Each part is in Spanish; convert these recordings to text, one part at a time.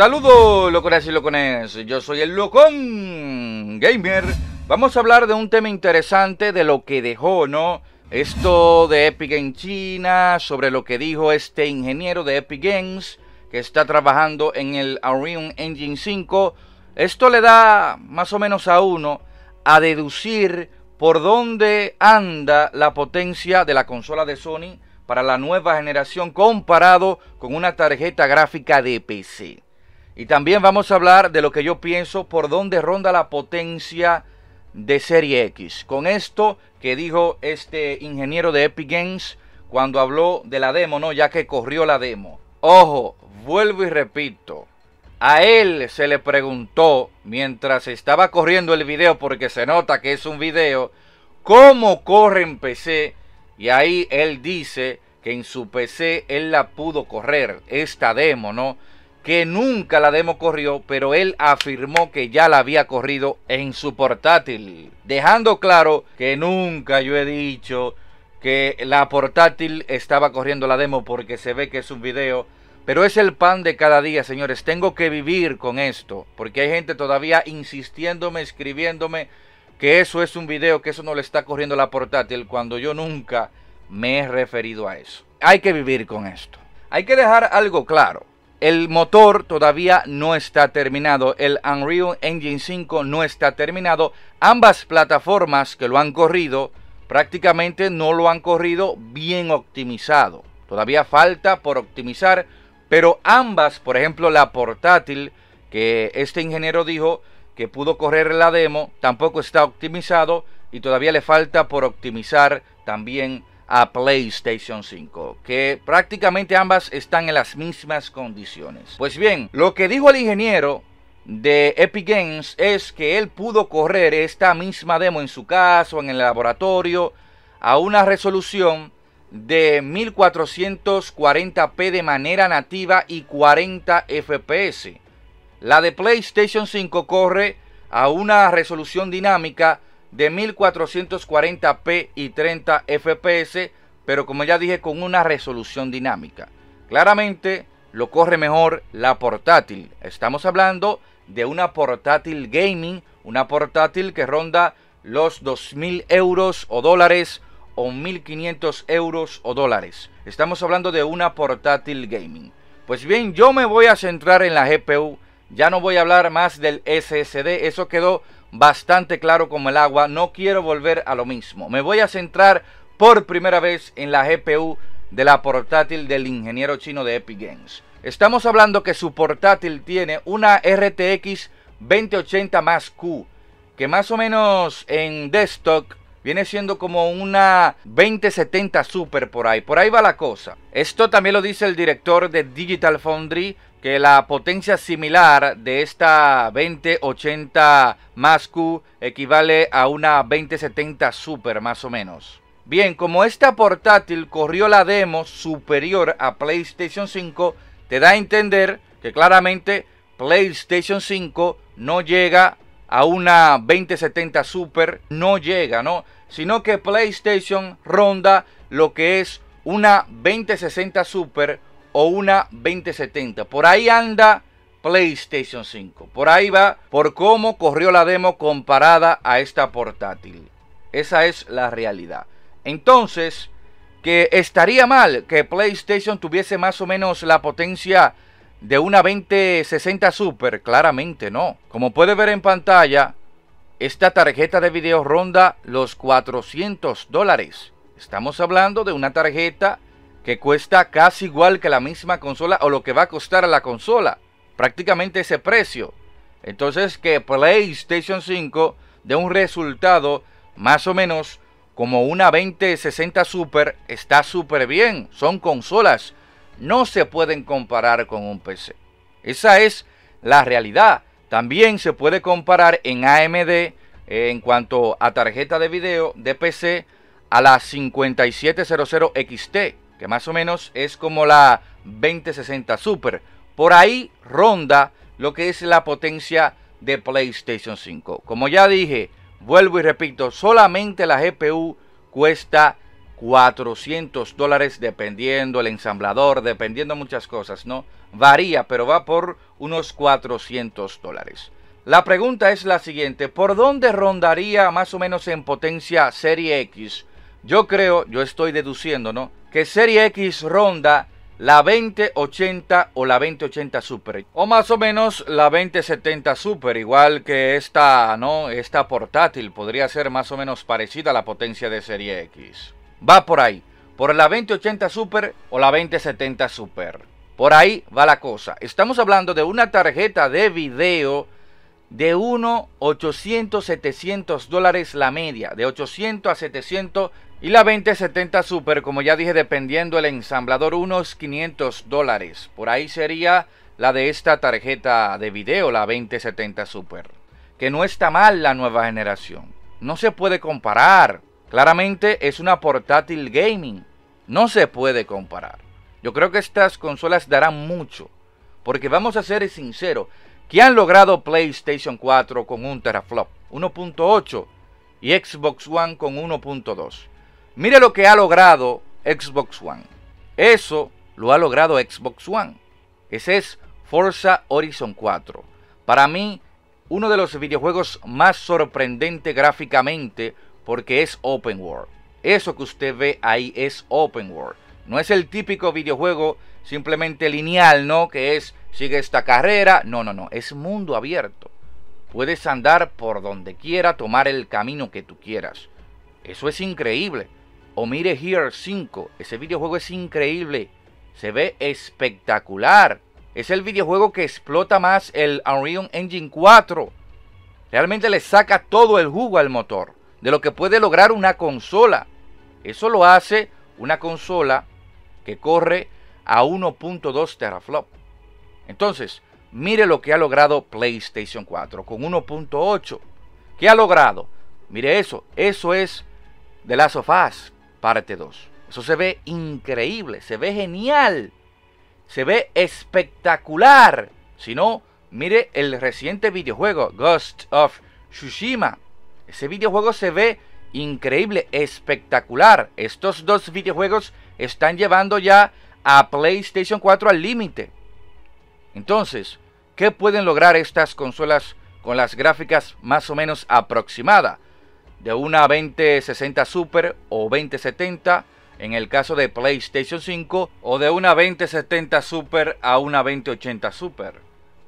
Saludos locones y locones, yo soy el Locón Gamer. Vamos a hablar de un tema interesante de lo que dejó, ¿no? Esto de Epic en China, sobre lo que dijo este ingeniero de Epic Games que está trabajando en el Unreal Engine 5. Esto le da más o menos a uno a deducir por dónde anda la potencia de la consola de Sony para la nueva generación comparado con una tarjeta gráfica de PC. Y también vamos a hablar de lo que yo pienso por dónde ronda la potencia de Serie X. Con esto que dijo este ingeniero de Epic Games cuando habló de la demo, ¿no? Ya que corrió la demo. Ojo, vuelvo y repito. A él se le preguntó mientras estaba corriendo el video, porque se nota que es un video, cómo corre en PC. Y ahí él dice que en su PC él la pudo correr, esta demo, ¿no? que nunca la demo corrió, pero él afirmó que ya la había corrido en su portátil, dejando claro que nunca yo he dicho que la portátil estaba corriendo la demo porque se ve que es un video, pero es el pan de cada día, señores, tengo que vivir con esto, porque hay gente todavía insistiéndome, escribiéndome que eso es un video, que eso no le está corriendo la portátil, cuando yo nunca me he referido a eso. Hay que vivir con esto. Hay que dejar algo claro. El motor todavía no está terminado, el Unreal Engine 5 no está terminado. Ambas plataformas que lo han corrido prácticamente no lo han corrido bien optimizado. Todavía falta por optimizar, pero ambas, por ejemplo la portátil, que este ingeniero dijo que pudo correr la demo, tampoco está optimizado y todavía le falta por optimizar también a PlayStation 5, que prácticamente ambas están en las mismas condiciones. Pues bien, lo que dijo el ingeniero de Epic Games es que él pudo correr esta misma demo en su casa en el laboratorio a una resolución de 1440p de manera nativa y 40 fps. La de PlayStation 5 corre a una resolución dinámica de 1440p y 30 fps, pero como ya dije, con una resolución dinámica. Claramente lo corre mejor la portátil. Estamos hablando de una portátil gaming, una portátil que ronda los 2.000 euros o dólares o 1.500 euros o dólares. Estamos hablando de una portátil gaming. Pues bien, yo me voy a centrar en la GPU. Ya no voy a hablar más del SSD. Eso quedó bastante claro como el agua. No quiero volver a lo mismo. Me voy a centrar por primera vez en la GPU de la portátil del ingeniero chino de Epic Games. Estamos hablando que su portátil tiene una RTX 2080 más Q, que más o menos en desktop viene siendo como una 2070 Super por ahí. Por ahí va la cosa. Esto también lo dice el director de Digital Foundry, que la potencia similar de esta 2080 más Q equivale a una 2070 Super más o menos. Bien, como esta portátil corrió la demo superior a PlayStation 5, te da a entender que claramente PlayStation 5 no llega a una 2070 Super, no llega, ¿no? Sino que PlayStation ronda lo que es una 2060 Super o una 2070. Por ahí anda PlayStation 5. Por ahí va por cómo corrió la demo comparada a esta portátil. Esa es la realidad. Entonces, que estaría mal que PlayStation tuviese más o menos la potencia de una 2060 Super, claramente no. Como puede ver en pantalla, esta tarjeta de video ronda los 400 dólares. Estamos hablando de una tarjeta que cuesta casi igual que la misma consola o lo que va a costar a la consola, prácticamente ese precio. Entonces que PlayStation 5 De un resultado más o menos como una 2060 Super está súper bien, son consolas, no se pueden comparar con un PC. Esa es la realidad. También se puede comparar en AMD en cuanto a tarjeta de video de PC a la 5700 XT que más o menos es como la 2060 Super. Por ahí ronda lo que es la potencia de PlayStation 5. Como ya dije, vuelvo y repito, solamente la GPU cuesta 400 dólares dependiendo el ensamblador, dependiendo muchas cosas, ¿no? Varía, pero va por unos 400 dólares. La pregunta es la siguiente, ¿por dónde rondaría más o menos en potencia Serie X? Yo creo, yo estoy deduciendo, ¿no? que Serie X ronda la 2080 o la 2080 Super o más o menos la 2070 Super igual que esta no esta portátil podría ser más o menos parecida a la potencia de serie X va por ahí por la 2080 Super o la 2070 Super por ahí va la cosa estamos hablando de una tarjeta de video de 1.800 800 700 dólares la media de 800 a 700 y la 2070 Super, como ya dije, dependiendo el ensamblador, unos 500 dólares. Por ahí sería la de esta tarjeta de video, la 2070 Super. Que no está mal la nueva generación. No se puede comparar. Claramente es una portátil gaming. No se puede comparar. Yo creo que estas consolas darán mucho. Porque vamos a ser sinceros. ¿Qué han logrado PlayStation 4 con un teraflop? 1.8 y Xbox One con 1.2. Mire lo que ha logrado Xbox One. Eso lo ha logrado Xbox One. Ese es Forza Horizon 4. Para mí, uno de los videojuegos más sorprendente gráficamente porque es open world. Eso que usted ve ahí es open world. No es el típico videojuego simplemente lineal, ¿no? Que es, sigue esta carrera. No, no, no. Es mundo abierto. Puedes andar por donde quiera, tomar el camino que tú quieras. Eso es increíble. O mire Here 5. Ese videojuego es increíble. Se ve espectacular. Es el videojuego que explota más el Unreal Engine 4. Realmente le saca todo el jugo al motor. De lo que puede lograr una consola. Eso lo hace una consola que corre a 1.2 teraflop. Entonces, mire lo que ha logrado PlayStation 4 con 1.8. ¿Qué ha logrado? Mire eso, eso es de las sofás parte 2. Eso se ve increíble, se ve genial, se ve espectacular. Si no, mire el reciente videojuego Ghost of Tsushima. Ese videojuego se ve increíble, espectacular. Estos dos videojuegos están llevando ya a PlayStation 4 al límite. Entonces, ¿qué pueden lograr estas consolas con las gráficas más o menos aproximadas? de una 2060 Super o 2070 en el caso de PlayStation 5 o de una 2070 Super a una 2080 Super.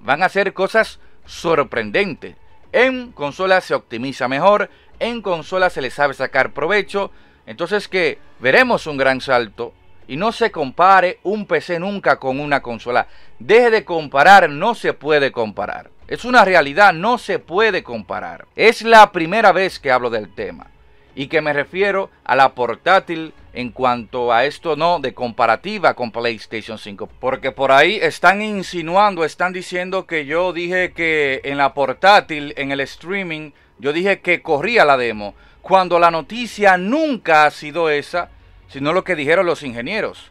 Van a ser cosas sorprendentes. En consola se optimiza mejor, en consola se le sabe sacar provecho, entonces que veremos un gran salto y no se compare un PC nunca con una consola. Deje de comparar, no se puede comparar. Es una realidad, no se puede comparar. Es la primera vez que hablo del tema y que me refiero a la portátil en cuanto a esto no de comparativa con PlayStation 5. Porque por ahí están insinuando, están diciendo que yo dije que en la portátil, en el streaming, yo dije que corría la demo. Cuando la noticia nunca ha sido esa, sino lo que dijeron los ingenieros.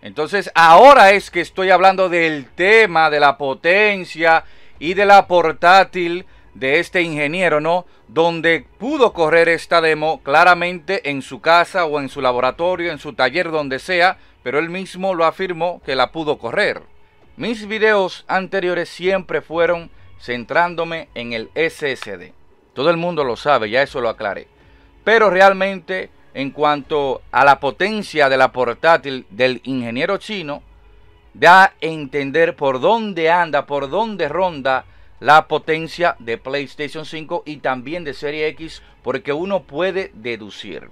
Entonces, ahora es que estoy hablando del tema de la potencia y de la portátil de este ingeniero, ¿no? Donde pudo correr esta demo claramente en su casa o en su laboratorio, en su taller, donde sea, pero él mismo lo afirmó que la pudo correr. Mis videos anteriores siempre fueron centrándome en el SSD. Todo el mundo lo sabe, ya eso lo aclaré. Pero realmente en cuanto a la potencia de la portátil del ingeniero chino, da a entender por dónde anda, por dónde ronda la potencia de PlayStation 5 y también de Serie X, porque uno puede deducir.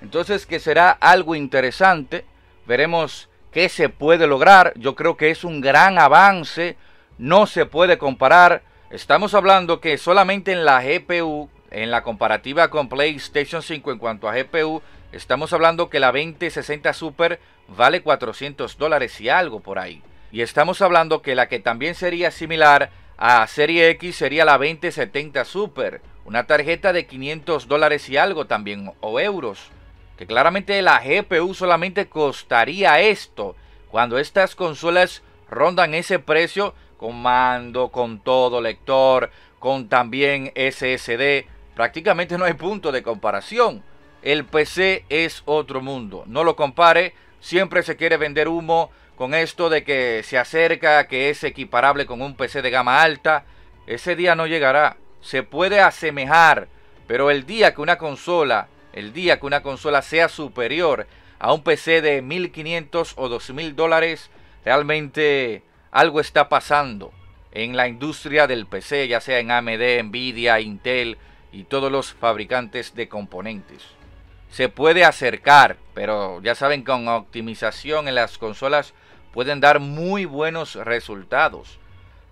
Entonces que será algo interesante, veremos qué se puede lograr, yo creo que es un gran avance, no se puede comparar, estamos hablando que solamente en la GPU en la comparativa con PlayStation 5 en cuanto a GPU, estamos hablando que la 2060 Super vale 400 dólares y algo por ahí. Y estamos hablando que la que también sería similar a Serie X sería la 2070 Super, una tarjeta de 500 dólares y algo también, o euros. Que claramente la GPU solamente costaría esto, cuando estas consolas rondan ese precio con mando, con todo lector, con también SSD, prácticamente no hay punto de comparación. El PC es otro mundo. No lo compare. Siempre se quiere vender humo con esto de que se acerca, que es equiparable con un PC de gama alta. Ese día no llegará. Se puede asemejar, pero el día que una consola, el día que una consola sea superior a un PC de 1500 o 2000 dólares, realmente algo está pasando en la industria del PC, ya sea en AMD, Nvidia, Intel, y todos los fabricantes de componentes. Se puede acercar, pero ya saben, con optimización en las consolas pueden dar muy buenos resultados.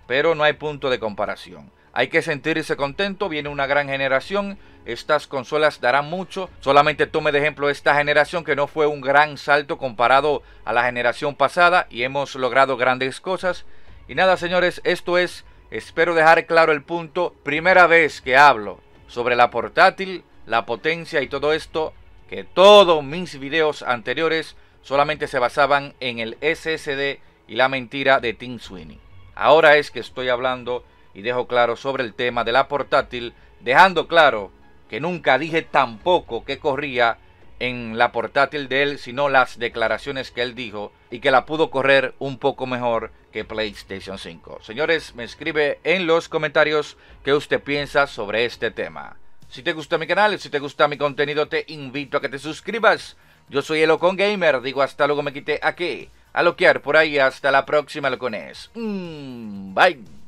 Pero no hay punto de comparación. Hay que sentirse contento, viene una gran generación, estas consolas darán mucho. Solamente tome de ejemplo esta generación que no fue un gran salto comparado a la generación pasada y hemos logrado grandes cosas. Y nada señores, esto es, espero dejar claro el punto, primera vez que hablo sobre la portátil, la potencia y todo esto, que todos mis videos anteriores solamente se basaban en el SSD y la mentira de Tim Sweeney. Ahora es que estoy hablando y dejo claro sobre el tema de la portátil, dejando claro que nunca dije tampoco que corría en la portátil de él, sino las declaraciones que él dijo y que la pudo correr un poco mejor que PlayStation 5. Señores, me escribe en los comentarios qué usted piensa sobre este tema. Si te gusta mi canal, si te gusta mi contenido, te invito a que te suscribas. Yo soy Elocon Gamer, digo hasta luego me quité aquí. A loquear por ahí, hasta la próxima, locones. Mm, bye.